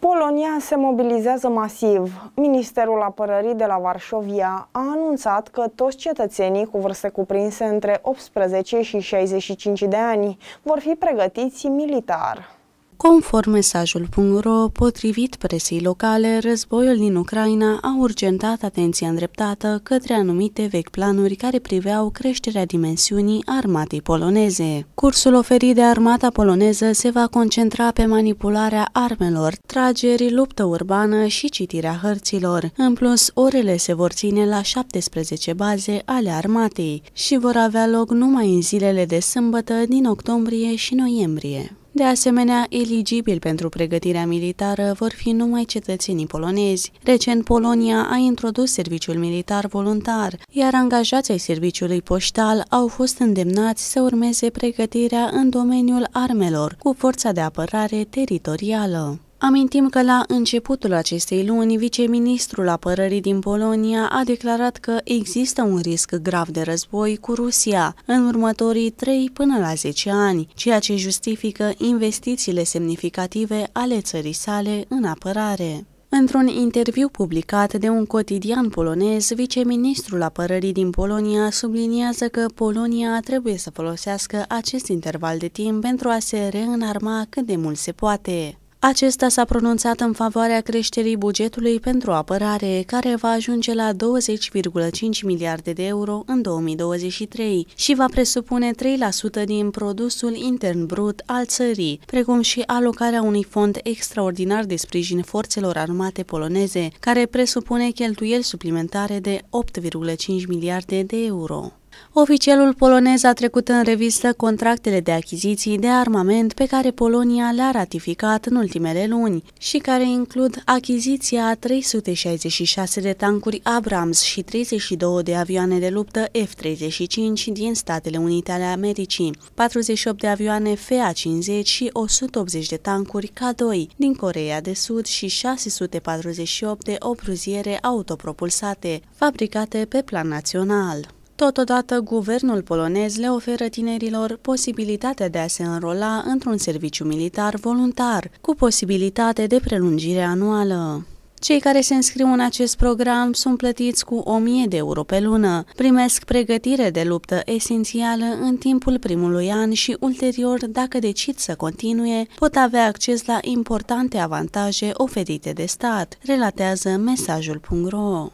Polonia se mobilizează masiv. Ministerul Apărării de la Varșovia a anunțat că toți cetățenii cu vârste cuprinse între 18 și 65 de ani vor fi pregătiți militar. Conform mesajul.ro, potrivit presii locale, războiul din Ucraina a urgentat atenția îndreptată către anumite vechi planuri care priveau creșterea dimensiunii armatei poloneze. Cursul oferit de armata poloneză se va concentra pe manipularea armelor, trageri, luptă urbană și citirea hărților. În plus, orele se vor ține la 17 baze ale armatei și vor avea loc numai în zilele de sâmbătă din octombrie și noiembrie. De asemenea, eligibili pentru pregătirea militară vor fi numai cetățenii polonezi. Recent, Polonia a introdus serviciul militar voluntar, iar angajații serviciului poștal au fost îndemnați să urmeze pregătirea în domeniul armelor, cu forța de apărare teritorială. Amintim că la începutul acestei luni, viceministrul apărării din Polonia a declarat că există un risc grav de război cu Rusia în următorii 3 până la 10 ani, ceea ce justifică investițiile semnificative ale țării sale în apărare. Într-un interviu publicat de un cotidian polonez, viceministrul apărării din Polonia subliniază că Polonia trebuie să folosească acest interval de timp pentru a se reînarma cât de mult se poate. Acesta s-a pronunțat în favoarea creșterii bugetului pentru apărare, care va ajunge la 20,5 miliarde de euro în 2023 și va presupune 3% din produsul intern brut al țării, precum și alocarea unui fond extraordinar de sprijin forțelor armate poloneze, care presupune cheltuieli suplimentare de 8,5 miliarde de euro. Oficialul polonez a trecut în revistă contractele de achiziții de armament pe care Polonia le-a ratificat în ultimele luni și care includ achiziția a 366 de tancuri Abrams și 32 de avioane de luptă F-35 din Statele Unite ale Americii, 48 de avioane FA-50 și 180 de tancuri K-2 din Coreea de Sud și 648 de opruziere autopropulsate, fabricate pe plan național. Totodată, guvernul polonez le oferă tinerilor posibilitatea de a se înrola într-un serviciu militar voluntar, cu posibilitate de prelungire anuală. Cei care se înscriu în acest program sunt plătiți cu 1000 de euro pe lună, primesc pregătire de luptă esențială în timpul primului an și ulterior, dacă decid să continue, pot avea acces la importante avantaje oferite de stat, relatează mesajul.ro.